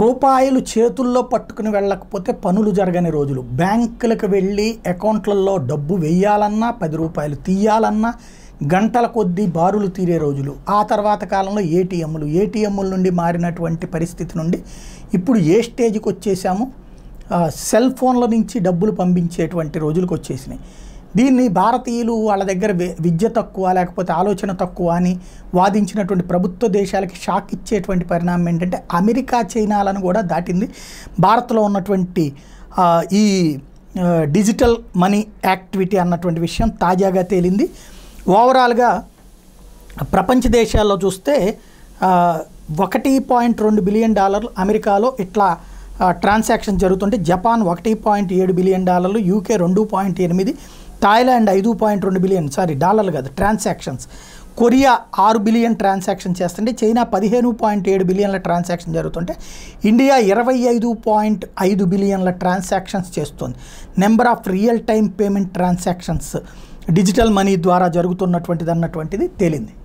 రూపాయలు చేతుల్లో పట్టుకుని వెళ్ళకపోతే పనులు జరగని రోజులు బ్యాంకులకు వెళ్ళి అకౌంట్లలో డబ్బు వెయ్యాలన్నా పది రూపాయలు తీయాలన్నా గంటల కొద్దీ బారులు తీరే రోజులు ఆ తర్వాత కాలంలో ఏటీఎంలు ఏటీఎంల నుండి మారినటువంటి పరిస్థితి నుండి ఇప్పుడు ఏ స్టేజ్కి వచ్చేసాము సెల్ ఫోన్ల నుంచి డబ్బులు పంపించేటువంటి రోజులకు వచ్చేసినాయి దీన్ని భారతీయులు వాళ్ళ దగ్గర విద్య తక్కువ లేకపోతే ఆలోచన తక్కువ అని వాదించినటువంటి ప్రభుత్వ దేశాలకి షాక్ ఇచ్చేటువంటి పరిణామం ఏంటంటే అమెరికా చైనాలను కూడా దాటింది భారత్లో ఉన్నటువంటి ఈ డిజిటల్ మనీ యాక్టివిటీ అన్నటువంటి విషయం తాజాగా తేలింది ఓవరాల్గా ప్రపంచ దేశాల్లో చూస్తే ఒకటి పాయింట్ రెండు బిలియన్ డాలర్లు అమెరికాలో ఇట్లా ట్రాన్సాక్షన్ జరుగుతుంటే జపాన్ ఒకటి పాయింట్ ఏడు బిలియన్ డాలర్లు యూకే రెండు పాయింట్ ఎనిమిది థాయిలాండ్ ఐదు పాయింట్ రెండు బిలియన్ సారీ డాలర్లు కాదు ట్రాన్సాక్షన్స్ కొరియా ఆరు బిలియన్ ట్రాన్సాక్షన్ చేస్తుంటే చైనా పదిహేను పాయింట్ ఏడు బిలియన్ల ట్రాన్సాక్షన్ జరుగుతుంటే ఇండియా ఇరవై ఐదు పాయింట్ ఐదు బిలియన్ల ట్రాన్సాక్షన్స్ చేస్తుంది number of real time payment transactions digital money ద్వారా జరుగుతున్నటువంటిది అన్నటువంటిది తేలింది